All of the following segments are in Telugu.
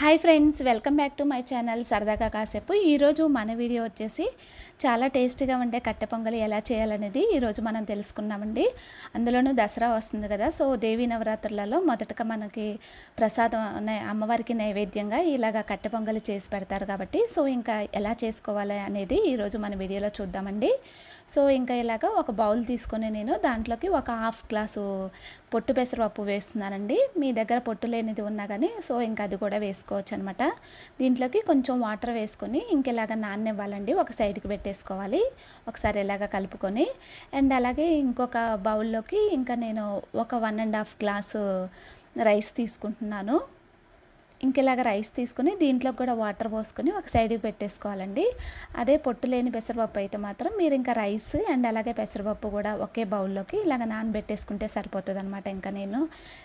hi friends welcome back to my channel సరదాగా కాసేపు ఈరోజు మన వీడియో వచ్చేసి చాలా టేస్టీగా ఉండే కట్టె పొంగలి ఎలా చేయాలనేది ఈరోజు మనం తెలుసుకున్నామండి అందులోనూ దసరా వస్తుంది కదా సో దేవీ నవరాత్రులలో మొదటగా మనకి ప్రసాదం అమ్మవారికి నైవేద్యంగా ఇలాగ కట్టె పొంగలి చేసి పెడతారు కాబట్టి సో ఇంకా ఎలా చేసుకోవాలి అనేది ఈరోజు మన వీడియోలో చూద్దామండి సో ఇంకా ఇలాగ ఒక బౌల్ తీసుకొని నేను దాంట్లోకి ఒక హాఫ్ గ్లాసు పొట్టు పెసరపప్పు వేస్తున్నానండి మీ దగ్గర పొట్టు లేనిది ఉన్నా కానీ సో ఇంకా అది కూడా వేసుకున్నాను వేసుకోవచ్చు అనమాట దీంట్లోకి కొంచెం వాటర్ వేసుకొని ఇంకెలాగ నాననివ్వాలండి ఒక సైడ్కి పెట్టేసుకోవాలి ఒకసారి ఇలాగ కలుపుకొని అండ్ అలాగే ఇంకొక బౌల్లోకి ఇంకా నేను ఒక one and half glass rice తీసుకుంటున్నాను ఇంకెలాగ రైస్ తీసుకుని దీంట్లో కూడా వాటర్ పోసుకొని ఒక సైడ్కి పెట్టేసుకోవాలండి అదే పొట్టు లేని పెసరపప్పు అయితే మాత్రం మీరు ఇంకా రైస్ అండ్ అలాగే పెసరపప్పు కూడా ఒకే బౌల్లోకి ఇలాగ నానబెట్టేసుకుంటే సరిపోతుంది అనమాట ఇంకా నేను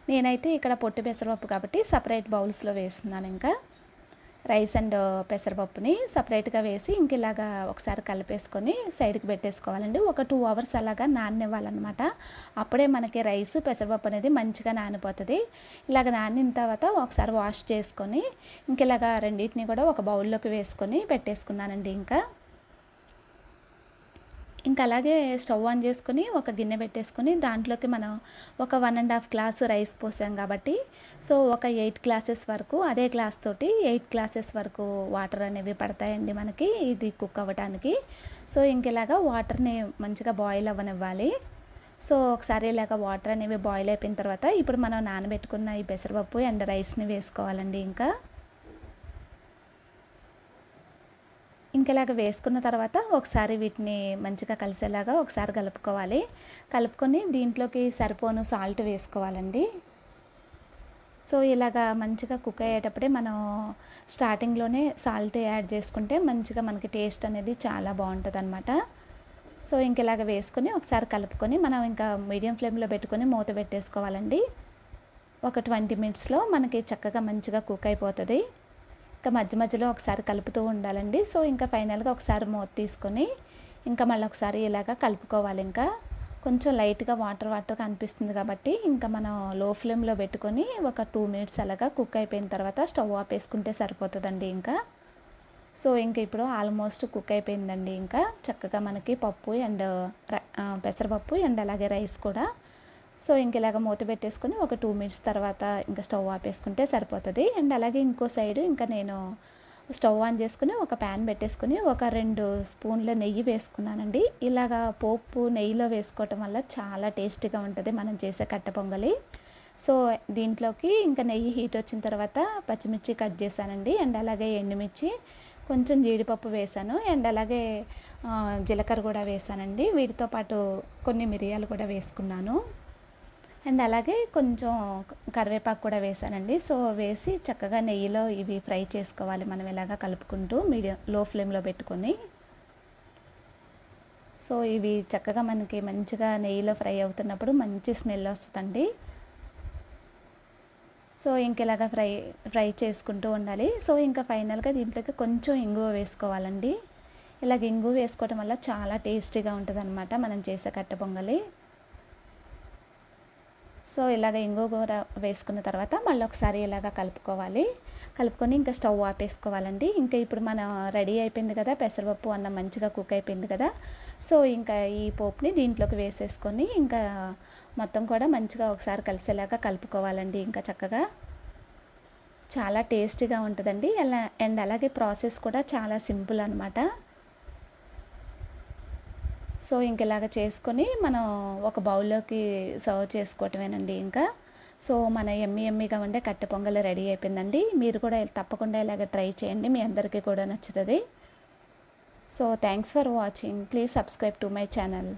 నేనైతే ఇక్కడ పొట్టు పెసరపప్పు కాబట్టి సపరేట్ బౌల్స్లో వేస్తున్నాను ఇంకా రైస్ అండ్ పెసరపప్పుని సపరేట్గా వేసి ఇంక ఇలాగా ఒకసారి కలిపేసుకొని సైడ్కి పెట్టేసుకోవాలండి ఒక టూ అవర్స్ అలాగా నాననివ్వాలన్నమాట అప్పుడే మనకి రైస్ పెసరపప్పు అనేది మంచిగా నానిపోతుంది ఇలాగ నానిన తర్వాత ఒకసారి వాష్ చేసుకొని ఇంక ఇలాగా రెండింటిని కూడా ఒక బౌల్లోకి వేసుకొని పెట్టేసుకున్నానండి ఇంకా ఇంకా అలాగే స్టవ్ ఆన్ చేసుకుని ఒక గిన్నె పెట్టేసుకుని దాంట్లోకి మనం ఒక one and half glass rice పోసాం కాబట్టి సో ఒక ఎయిట్ గ్లాసెస్ వరకు అదే గ్లాస్ తోటి ఎయిట్ గ్లాసెస్ వరకు వాటర్ అనేవి పడతాయండి మనకి ఇది కుక్ అవ్వడానికి సో ఇంకెలాగా వాటర్ని మంచిగా బాయిల్ అవ్వనివ్వాలి సో ఒకసారి ఇలాగ వాటర్ అనేవి బాయిల్ అయిపోయిన తర్వాత ఇప్పుడు మనం నానబెట్టుకున్న ఈ పెసరపప్పు అండ్ రైస్ని వేసుకోవాలండి ఇంకా ఇంకెలాగ ఇలాగ వేసుకున్న తర్వాత ఒకసారి వీటిని మంచిగా కలిసేలాగా ఒకసారి కలుపుకోవాలి కలుపుకొని దీంట్లోకి సరిపోను సాల్ట్ వేసుకోవాలండి సో ఇలాగా మంచిగా కుక్ అయ్యేటప్పుడే మనం స్టార్టింగ్లోనే సాల్ట్ యాడ్ చేసుకుంటే మంచిగా మనకి టేస్ట్ అనేది చాలా బాగుంటుంది అనమాట సో ఇంక ఇలాగ వేసుకొని ఒకసారి కలుపుకొని మనం ఇంకా మీడియం ఫ్లేమ్లో పెట్టుకొని మూత పెట్టేసుకోవాలండి ఒక ట్వంటీ మినిట్స్లో మనకి చక్కగా మంచిగా కుక్ అయిపోతుంది ఇంకా మధ్య మధ్యలో ఒకసారి కలుపుతూ ఉండాలండి సో ఇంకా ఫైనల్గా ఒకసారి మూత తీసుకొని ఇంకా మళ్ళీ ఒకసారి ఇలాగా కలుపుకోవాలి ఇంకా కొంచెం లైట్గా వాటర్ వాటర్ కనిపిస్తుంది కాబట్టి ఇంకా మనం లో ఫ్లేమ్లో పెట్టుకొని ఒక టూ మినిట్స్ అలాగా కుక్ అయిపోయిన తర్వాత స్టవ్ వేసుకుంటే సరిపోతుందండి ఇంకా సో ఇంక ఇప్పుడు ఆల్మోస్ట్ కుక్ అయిపోయిందండి ఇంకా చక్కగా మనకి పప్పు అండ్ పెసరపప్పు అండ్ అలాగే రైస్ కూడా సో ఇంక ఇలాగ మూత పెట్టేసుకుని ఒక టూ మినిట్స్ తర్వాత ఇంకా స్టవ్ ఆపేసుకుంటే సరిపోతుంది అండ్ అలాగే ఇంకో సైడ్ ఇంకా నేను స్టవ్ ఆన్ చేసుకుని ఒక ప్యాన్ పెట్టేసుకుని ఒక రెండు స్పూన్ల నెయ్యి వేసుకున్నానండి ఇలాగా పోపు నెయ్యిలో వేసుకోవటం వల్ల చాలా టేస్టీగా ఉంటుంది మనం చేసే కట్ట పొంగలి సో దీంట్లోకి ఇంకా నెయ్యి హీట్ వచ్చిన తర్వాత పచ్చిమిర్చి కట్ చేశానండి అండ్ అలాగే ఎండుమిర్చి కొంచెం జీడిపప్పు వేశాను అండ్ అలాగే జీలకర్ర కూడా వేశానండి వీటితో పాటు కొన్ని మిరియాలు కూడా వేసుకున్నాను అండ్ అలాగే కొంచెం కరివేపాకు కూడా వేసానండి సో వేసి చక్కగా నెయ్యిలో ఇవి ఫ్రై చేసుకోవాలి మనం ఇలాగ కలుపుకుంటూ మీడియం లో ఫ్లేమ్లో పెట్టుకొని సో ఇవి చక్కగా మనకి మంచిగా నెయ్యిలో ఫ్రై అవుతున్నప్పుడు మంచి స్మెల్ వస్తుందండి సో ఇంకెలాగ ఫ్రై ఫ్రై చేసుకుంటూ ఉండాలి సో ఇంకా ఫైనల్గా దీంట్లోకి కొంచెం ఇంగువ వేసుకోవాలండి ఇలాగ ఇంగువ వేసుకోవడం వల్ల చాలా టేస్టీగా ఉంటుంది మనం చేసే కట్ట పొంగలి సో ఇలాగ ఇంగో కూర వేసుకున్న తర్వాత మళ్ళీ ఒకసారి ఇలాగ కలుపుకోవాలి కలుపుకొని ఇంకా స్టవ్ ఆపేసుకోవాలండి ఇంకా ఇప్పుడు మనం రెడీ అయిపోయింది కదా పెసరపప్పు అన్న మంచిగా కుక్ అయిపోయింది కదా సో ఇంకా ఈ పోపుని దీంట్లోకి వేసేసుకొని ఇంకా మొత్తం కూడా మంచిగా ఒకసారి కలిసేలాగా కలుపుకోవాలండి ఇంకా చక్కగా చాలా టేస్టీగా ఉంటుందండి అలా అండ్ అలాగే ప్రాసెస్ కూడా చాలా సింపుల్ అనమాట సో ఇంక ఇలాగ చేసుకొని మనం ఒక బౌల్లోకి సర్వ్ చేసుకోవటమేనండి ఇంకా సో మన ఎమ్మి ఎమ్మిగా ఉండే కట్టె పొంగల్ రెడీ అయిపోయిందండి మీరు కూడా తప్పకుండా ఇలాగ ట్రై చేయండి మీ అందరికీ కూడా నచ్చుతుంది so thanks for watching please subscribe to my channel